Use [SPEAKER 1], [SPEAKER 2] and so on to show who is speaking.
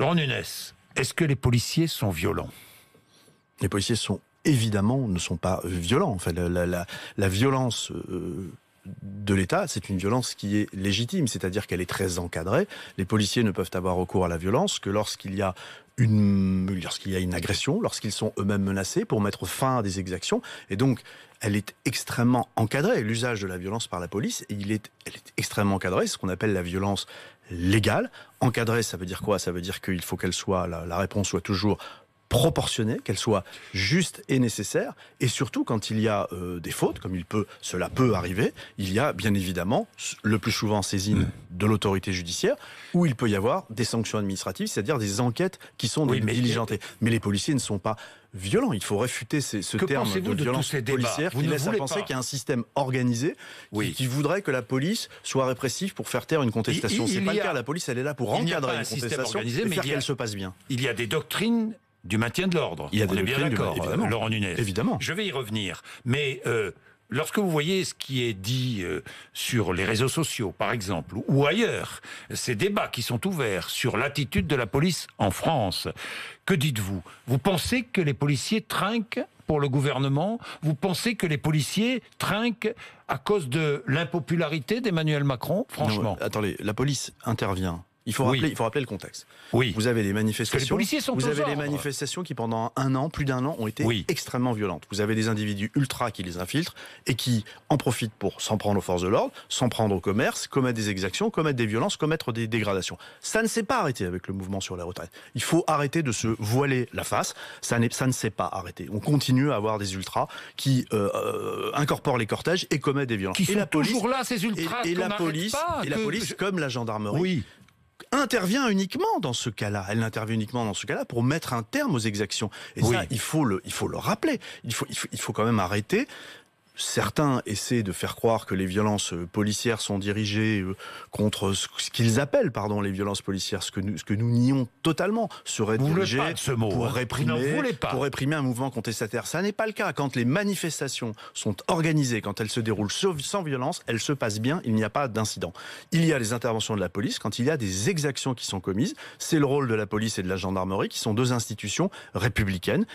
[SPEAKER 1] Laurent Nunes,
[SPEAKER 2] est-ce que les policiers sont violents Les policiers sont évidemment ne sont pas violents. Enfin, la, la, violence. Euh, de l'État, c'est une violence qui est légitime, c'est-à-dire qu'elle est très encadrée. Les policiers ne peuvent avoir recours à la violence que lorsqu'il y a une, lorsqu'il y une agression, lorsqu'ils sont eux-mêmes menacés pour mettre fin à des exactions. Et donc, elle est extrêmement encadrée. L'usage de la violence par la police, il est, elle est extrêmement encadrée. ce qu'on appelle la violence légal, Encadré, ça veut dire quoi Ça veut dire qu'il faut qu'elle soit, la réponse soit toujours proportionnée, qu'elle soit juste et nécessaire. Et surtout, quand il y a euh, des fautes, comme il peut, cela peut arriver, il y a bien évidemment le plus souvent saisine mm. de l'autorité judiciaire, où il peut y avoir des sanctions administratives, c'est-à-dire des enquêtes qui sont mais diligentées. Mais les policiers ne sont pas violents. Il faut réfuter ce terme de, violence policière vous qui laisse à penser qu'il y a un système organisé qui, voudrait que la police soit répressive pour faire taire une contestation. n'est pas le cas. La police, elle est là pour encadrer une contestation mais faire qu'elle se passe bien.
[SPEAKER 1] Il y a des doctrines du maintien de l'ordre. Il y a des bien d'accord, euh, Laurent Nunez. Évidemment. Je vais y revenir. Mais euh, lorsque vous voyez ce qui est dit euh, sur les réseaux sociaux, par exemple, ou ailleurs, ces débats qui sont ouverts sur l'attitude de la police en France, que dites-vous Vous pensez que les policiers trinquent pour le gouvernement Vous pensez que les policiers trinquent à cause de l'impopularité
[SPEAKER 2] d'Emmanuel Macron Franchement. attendez, la police intervient il faut rappeler, il faut rappeler le contexte. Oui. Vous avez les manifestations. vous avez les manifestations qui pendant un an, plus d'un an, ont été extrêmement violentes. Vous avez des individus ultra qui les infiltrent et qui en profitent pour s'en prendre aux forces de l'ordre, s'en prendre au commerce, commettre des exactions, commettre des violences, commettre des dégradations. Ça ne s'est pas arrêté avec le mouvement sur la retraite. Il faut arrêter de se voiler la face. Ça, ça ne s'est pas arrêté. On continue à avoir des ultras qui euh, euh, incorporent les cortèges et commettent des violences. Qui et sont la police, toujours là ces ultras et, la police, et la police comme la gendarmerie. Oui intervient uniquement dans ce cas-là. Elle intervient uniquement dans ce cas-là pour mettre un terme aux exactions. Et ça, il faut le, il faut le rappeler. il faut, il faut quand même arrêter certains essaient de faire croire que les violences euh, policières sont dirigées euh, contre ce qu'ils appellent pardon les violences policières ce que nous ce que nous nions totalement serait dirigé ce mot, pour hein. réprimer pour réprimer un mouvement contestataire ça n'est pas le cas quand les manifestations sont organisées quand elles se déroulent sans violence elles se passent bien il n'y a pas d'incident il y a les interventions de la police quand il y a des exactions qui sont commises c'est le rôle de la police et de la gendarmerie qui sont deux institutions républicaines